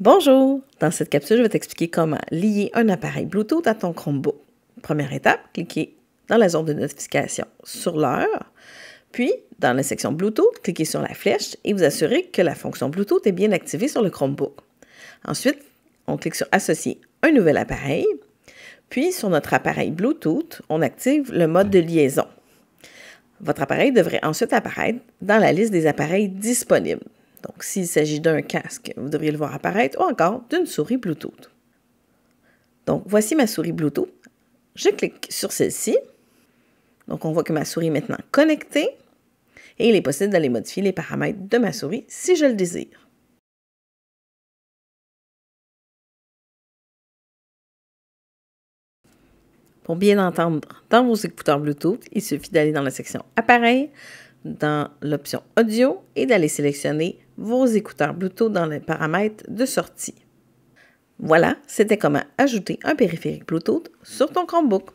Bonjour! Dans cette capsule, je vais t'expliquer comment lier un appareil Bluetooth à ton Chromebook. Première étape, cliquez dans la zone de notification sur l'heure, puis dans la section Bluetooth, cliquez sur la flèche et vous assurez que la fonction Bluetooth est bien activée sur le Chromebook. Ensuite, on clique sur Associer un nouvel appareil, puis sur notre appareil Bluetooth, on active le mode de liaison. Votre appareil devrait ensuite apparaître dans la liste des appareils disponibles. Donc, s'il s'agit d'un casque, vous devriez le voir apparaître, ou encore d'une souris Bluetooth. Donc, voici ma souris Bluetooth. Je clique sur celle-ci. Donc, on voit que ma souris est maintenant connectée et il est possible d'aller modifier les paramètres de ma souris si je le désire. Pour bien entendre dans vos écouteurs Bluetooth, il suffit d'aller dans la section Appareil, dans l'option Audio et d'aller sélectionner vos écouteurs Bluetooth dans les paramètres de sortie. Voilà, c'était comment ajouter un périphérique Bluetooth sur ton Chromebook.